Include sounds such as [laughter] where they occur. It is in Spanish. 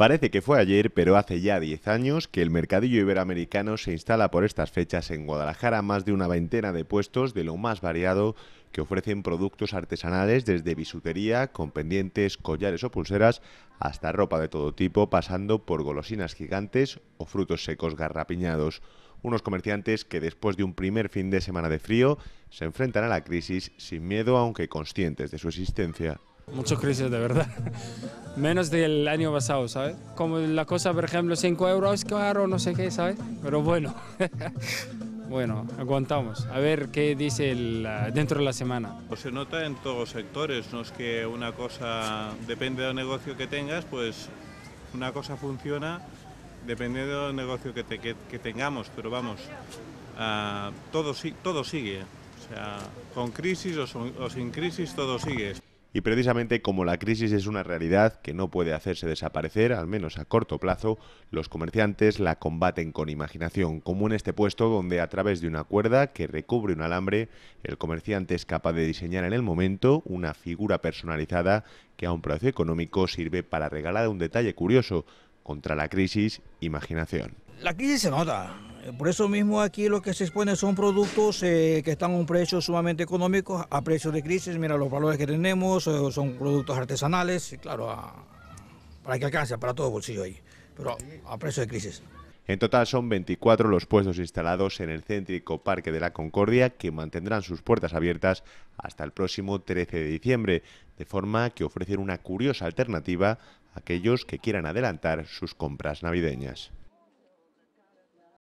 Parece que fue ayer, pero hace ya 10 años que el mercadillo iberoamericano se instala por estas fechas en Guadalajara más de una veintena de puestos de lo más variado que ofrecen productos artesanales desde bisutería con pendientes, collares o pulseras hasta ropa de todo tipo, pasando por golosinas gigantes o frutos secos garrapiñados. Unos comerciantes que después de un primer fin de semana de frío se enfrentan a la crisis sin miedo aunque conscientes de su existencia. Muchos crisis de verdad. [laughs] Menos del año pasado, ¿sabes? Como la cosa, por ejemplo, 5 euros, claro, no sé qué, ¿sabes? Pero bueno, [laughs] bueno, aguantamos. A ver qué dice el, dentro de la semana. Pues se nota en todos los sectores, no es que una cosa, depende del negocio que tengas, pues una cosa funciona dependiendo del negocio que, tengamos, pero vamos, ah, todo, todo sigue. O sea, con crisis o sin crisis, todo sigue. Y precisamente como la crisis es una realidad que no puede hacerse desaparecer, al menos a corto plazo, los comerciantes la combaten con imaginación, como en este puesto donde a través de una cuerda que recubre un alambre, el comerciante es capaz de diseñar en el momento una figura personalizada que a un precio económico sirve para regalar un detalle curioso. Contra la crisis, imaginación. La crisis se nota, eh, por eso mismo aquí lo que se expone son productos eh, que están a un precio sumamente económico, a precios de crisis. Mira los valores que tenemos, eh, son productos artesanales, claro, para que alcance, para todo bolsillo ahí, pero a, a precio de crisis. En total son 24 los puestos instalados en el céntrico Parque de la Concordia que mantendrán sus puertas abiertas hasta el próximo 13 de diciembre, de forma que ofrecen una curiosa alternativa a aquellos que quieran adelantar sus compras navideñas.